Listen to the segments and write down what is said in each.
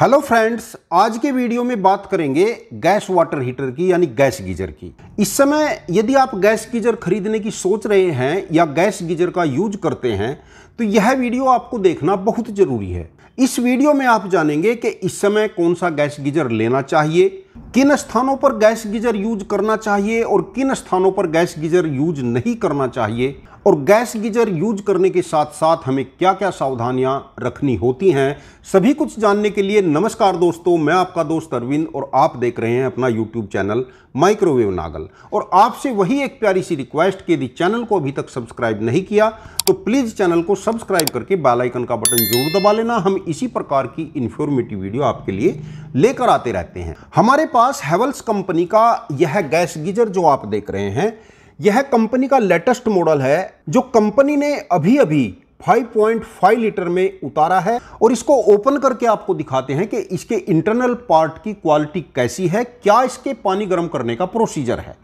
hello friends आज के video में बात करेंगे गैस वाटर हीटर की यानी गैस गीजर की इस समय यदि आप गैस गीजर खरीदने की सोच रहे हैं या गैस गीजर का यूज करते हैं तो यह वीडियो आपको देखना बहुत ज़रूरी है इस वीडियो में आप जानेंगे कि इस समय कौन सा गैस गीजर लेना चाहिए किन स्थानों पर गैस गीजर यूज करना चाहिए और किन स्थानों पर गैस गीजर यूज नहीं करना चाहिए और गैस गीजर यूज करने के साथ साथ हमें क्या क्या सावधानियां रखनी होती हैं सभी कुछ जानने के लिए नमस्कार दोस्तों मैं आपका दोस्त अरविंद और आप देख रहे हैं अपना यूट्यूब चैनल माइक्रोवेव नागल और आपसे वही एक प्यारी सी रिक्वेस्ट कि यदि चैनल को अभी तक सब्सक्राइब नहीं किया तो प्लीज़ चैनल को सब्सक्राइब करके बेलाइकन का बटन जरूर दबा लेना हम इसी प्रकार की इंफॉर्मेटिव वीडियो आपके लिए लेकर आते रहते हैं हमारे पास हेवल्स कंपनी का यह गैस गीजर जो आप देख रहे हैं यह कंपनी का लेटेस्ट मॉडल है जो कंपनी ने अभी अभी 5.5 लीटर में उतारा है और इसको ओपन करके आपको दिखाते हैं कि इसके इंटरनल पार्ट की क्वालिटी कैसी है क्या इसके पानी गर्म करने का प्रोसीजर है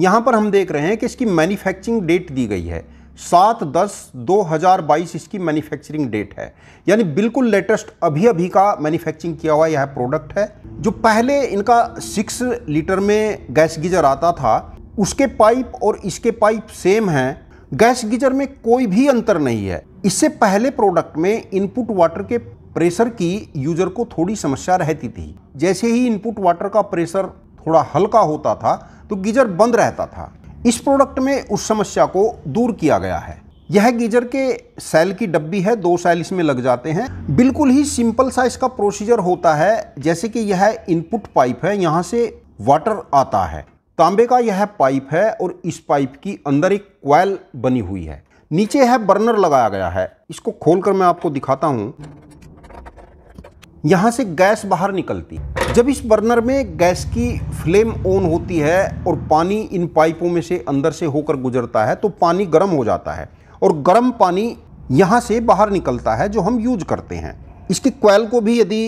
यहां पर हम देख रहे हैं कि इसकी मैन्युफैक्चरिंग डेट दी गई है सात दस दो हज़ार बाईस इसकी मैन्युफैक्चरिंग डेट है यानी बिल्कुल लेटेस्ट अभी अभी का मैन्युफैक्चरिंग किया हुआ यह प्रोडक्ट है जो पहले इनका सिक्स लीटर में गैस गीजर आता था उसके पाइप और इसके पाइप सेम हैं गैस गीजर में कोई भी अंतर नहीं है इससे पहले प्रोडक्ट में इनपुट वाटर के प्रेशर की यूजर को थोड़ी समस्या रहती थी जैसे ही इनपुट वाटर का प्रेशर थोड़ा हल्का होता था तो गीजर बंद रहता था इस प्रोडक्ट में उस समस्या को दूर किया गया है यह गीजर के सेल की डब्बी है दो सेल इसमें लग जाते हैं बिल्कुल ही सिंपल सा इसका प्रोसीजर होता है जैसे कि यह इनपुट पाइप है यहाँ से वाटर आता है तांबे का यह पाइप है और इस पाइप की अंदर एक क्वाइल बनी हुई है नीचे है बर्नर लगाया गया है इसको खोलकर मैं आपको दिखाता हूँ यहाँ से गैस बाहर निकलती है जब इस बर्नर में गैस की फ्लेम ऑन होती है और पानी इन पाइपों में से अंदर से होकर गुजरता है तो पानी गर्म हो जाता है और गर्म पानी यहाँ से बाहर निकलता है जो हम यूज करते हैं इसके कोयल को भी यदि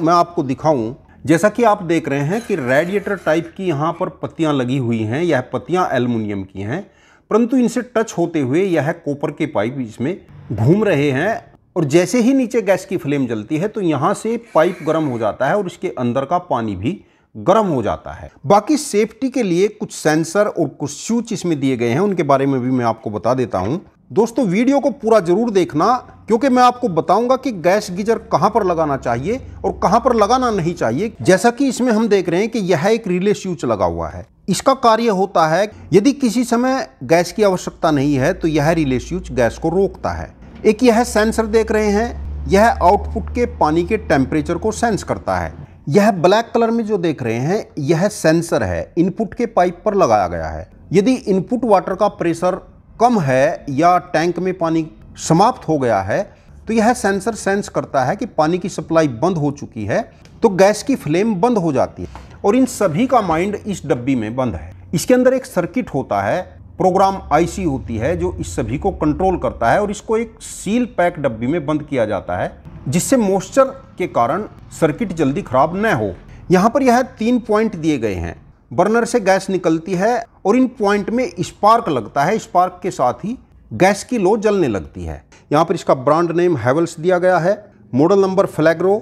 मैं आपको दिखाऊं जैसा कि आप देख रहे हैं कि रेडिएटर टाइप की यहाँ पर पत्तियाँ लगी हुई हैं यह पत्तियाँ एलमिनियम की हैं परंतु इनसे टच होते हुए यह कॉपर के पाइप इसमें घूम रहे हैं और जैसे ही नीचे गैस की फ्लेम जलती है तो यहाँ से पाइप गर्म हो जाता है और इसके अंदर का पानी भी गर्म हो जाता है बाकी सेफ्टी के लिए कुछ सेंसर और कुछ स्विच इसमें दिए गए हैं उनके बारे में भी मैं आपको बता देता हूँ दोस्तों वीडियो को पूरा जरूर देखना क्योंकि मैं आपको बताऊंगा कि गैस गीजर कहाँ पर लगाना चाहिए और कहाँ पर लगाना नहीं चाहिए जैसा कि इसमें हम देख रहे हैं कि यह एक रिले स्विच लगा हुआ है इसका कार्य होता है यदि किसी समय गैस की आवश्यकता नहीं है तो यह रिले स्विच गैस को रोकता है एक यह सेंसर देख रहे हैं यह आउटपुट के पानी के टेम्परेचर को सेंस करता है यह ब्लैक कलर में जो देख रहे हैं यह सेंसर है इनपुट के पाइप पर लगाया गया है यदि इनपुट वाटर का प्रेशर कम है या टैंक में पानी समाप्त हो गया है तो यह सेंसर सेंस करता है कि पानी की सप्लाई बंद हो चुकी है तो गैस की फ्लेम बंद हो जाती है और इन सभी का माइंड इस डब्बी में बंद है इसके अंदर एक सर्किट होता है प्रोग्राम आईसी होती है जो इस सभी को कंट्रोल करता है और इसको एक सील पैक डब्बी में बंद किया जाता है जिससे मॉइस्चर के कारण सर्किट जल्दी खराब न हो यहाँ पर यह तीन पॉइंट दिए गए हैं बर्नर से गैस निकलती है और इन पॉइंट में स्पार्क लगता है स्पार्क के साथ ही गैस की लो जलने लगती है यहाँ पर इसका ब्रांड नेम हैवल्स दिया गया है मॉडल नंबर फ्लैग्रो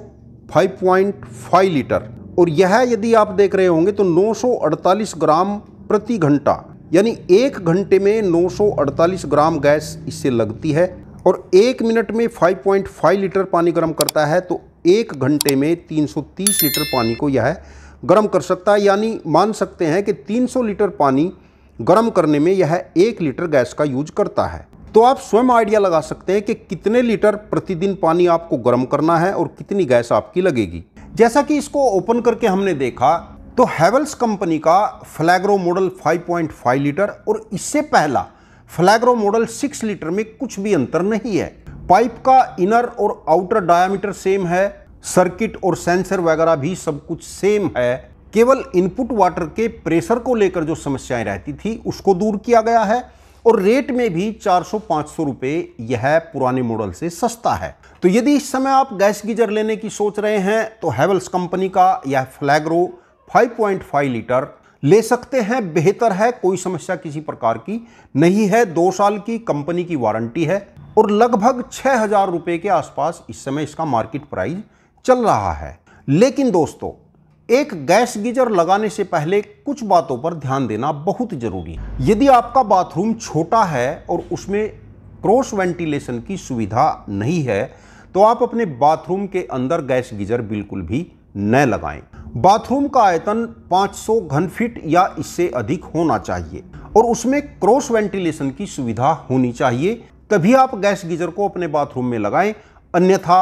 5.5 लीटर और यह यदि आप देख रहे होंगे तो 948 ग्राम प्रति घंटा यानी एक घंटे में 948 ग्राम गैस इससे लगती है और एक मिनट में 5.5 लीटर पानी गर्म करता है तो एक घंटे में 330 लीटर पानी को यह गर्म कर सकता है यानी मान सकते हैं कि 300 लीटर पानी गर्म करने में यह एक लीटर गैस का यूज करता है तो आप स्वयं आइडिया लगा सकते हैं कि कितने लीटर प्रतिदिन पानी आपको गर्म करना है और कितनी गैस आपकी लगेगी जैसा कि इसको ओपन करके हमने देखा तो हैवल्स कंपनी का फ्लैग्रो मॉडल 5.5 लीटर और इससे पहला फ्लैग्रो मॉडल 6 लीटर में कुछ भी अंतर नहीं है पाइप का इनर और आउटर डायामीटर सेम है सर्किट और सेंसर वगैरह भी सब कुछ सेम है केवल इनपुट वाटर के प्रेशर को लेकर जो समस्याएं रहती थी उसको दूर किया गया है और रेट में भी 400-500 रुपए यह पुराने मॉडल से सस्ता है तो यदि इस समय आप गैस गीजर लेने की सोच रहे हैं तो हैवल्स कंपनी का यह फ्लैग्रो 5.5 लीटर ले सकते हैं बेहतर है कोई समस्या किसी प्रकार की नहीं है दो साल की कंपनी की वारंटी है और लगभग छह हज़ार रुपए के आसपास इस समय इसका मार्केट प्राइस चल रहा है लेकिन दोस्तों एक गैस गीजर लगाने से पहले कुछ बातों पर ध्यान देना बहुत ज़रूरी है यदि आपका बाथरूम छोटा है और उसमें क्रॉस वेंटिलेशन की सुविधा नहीं है तो आप अपने बाथरूम के अंदर गैस गीजर बिल्कुल भी न लगाएं बाथरूम का आयतन 500 घन फीट या इससे अधिक होना चाहिए और उसमें क्रॉस वेंटिलेशन की सुविधा होनी चाहिए तभी आप गैस गीजर को अपने बाथरूम में लगाएं अन्यथा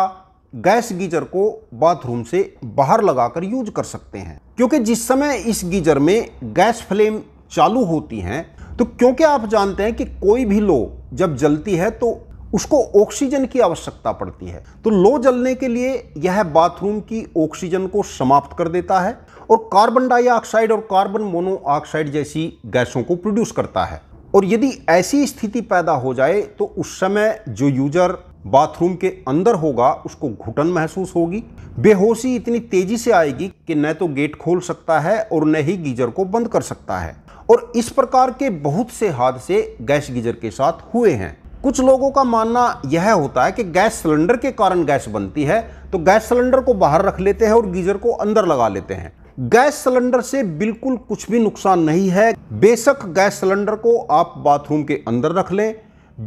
गैस गीजर को बाथरूम से बाहर लगाकर यूज कर सकते हैं क्योंकि जिस समय इस गीजर में गैस फ्लेम चालू होती हैं तो क्योंकि आप जानते हैं कि कोई भी लो जब जलती है तो उसको ऑक्सीजन की आवश्यकता पड़ती है तो लो जलने के लिए यह बाथरूम की ऑक्सीजन को समाप्त कर देता है और कार्बन डाइऑक्साइड और कार्बन मोनोऑक्साइड जैसी गैसों को प्रोड्यूस करता है और यदि ऐसी स्थिति पैदा हो जाए तो उस समय जो यूजर बाथरूम के अंदर होगा उसको घुटन महसूस होगी बेहोशी इतनी तेजी से आएगी कि न तो गेट खोल सकता है और न ही गीजर को बंद कर सकता है और इस प्रकार के बहुत से हादसे गैस गीजर के साथ हुए हैं कुछ लोगों का मानना यह होता है कि गैस सिलेंडर के कारण गैस बनती है तो गैस सिलेंडर को बाहर रख लेते हैं और गीजर को अंदर लगा लेते हैं गैस सिलेंडर से बिल्कुल कुछ भी नुकसान नहीं है बेशक गैस सिलेंडर को आप बाथरूम के अंदर रख लें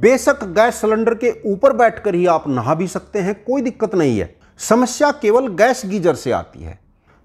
बेशक गैस सिलेंडर के ऊपर बैठकर ही आप नहा भी सकते हैं कोई दिक्कत नहीं है समस्या केवल गैस गीजर से आती है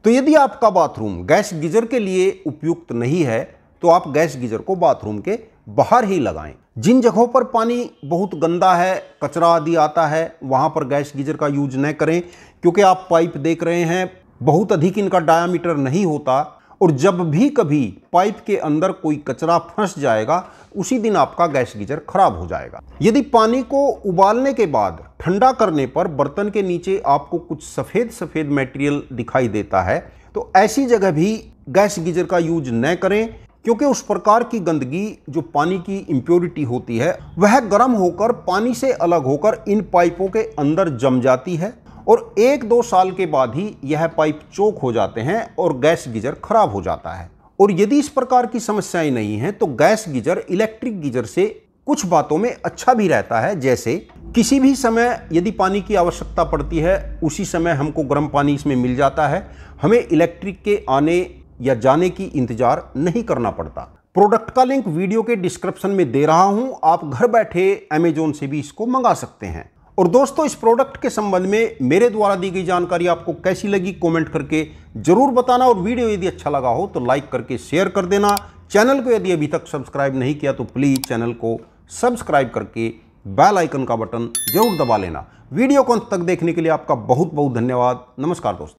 तो यदि आपका बाथरूम गैस गीजर के लिए उपयुक्त नहीं है तो आप गैस गीजर को बाथरूम के बाहर ही लगाएं जिन जगहों पर पानी बहुत गंदा है कचरा आदि आता है वहां पर गैस गीजर का यूज न करें क्योंकि आप पाइप देख रहे हैं बहुत अधिक इनका डायामीटर नहीं होता और जब भी कभी पाइप के अंदर कोई कचरा फंस जाएगा उसी दिन आपका गैस गीजर खराब हो जाएगा यदि पानी को उबालने के बाद ठंडा करने पर बर्तन के नीचे आपको कुछ सफ़ेद सफ़ेद मटेरियल दिखाई देता है तो ऐसी जगह भी गैस गीजर का यूज न करें क्योंकि उस प्रकार की गंदगी जो पानी की इम्प्योरिटी होती है वह गर्म होकर पानी से अलग होकर इन पाइपों के अंदर जम जाती है और एक दो साल के बाद ही यह पाइप चोक हो जाते हैं और गैस गीजर खराब हो जाता है और यदि इस प्रकार की समस्याएं नहीं हैं तो गैस गीजर इलेक्ट्रिक गीजर से कुछ बातों में अच्छा भी रहता है जैसे किसी भी समय यदि पानी की आवश्यकता पड़ती है उसी समय हमको गर्म पानी इसमें मिल जाता है हमें इलेक्ट्रिक के आने या जाने की इंतजार नहीं करना पड़ता प्रोडक्ट का लिंक वीडियो के डिस्क्रिप्शन में दे रहा हूं आप घर बैठे अमेजोन से भी इसको मंगा सकते हैं और दोस्तों इस प्रोडक्ट के संबंध में मेरे द्वारा दी गई जानकारी आपको कैसी लगी कमेंट करके जरूर बताना और वीडियो यदि अच्छा लगा हो तो लाइक करके शेयर कर देना चैनल को यदि अभी तक सब्सक्राइब नहीं किया तो प्लीज़ चैनल को सब्सक्राइब करके बेल आइकन का बटन जरूर दबा लेना वीडियो को अंत तक देखने के लिए आपका बहुत बहुत धन्यवाद नमस्कार दोस्तों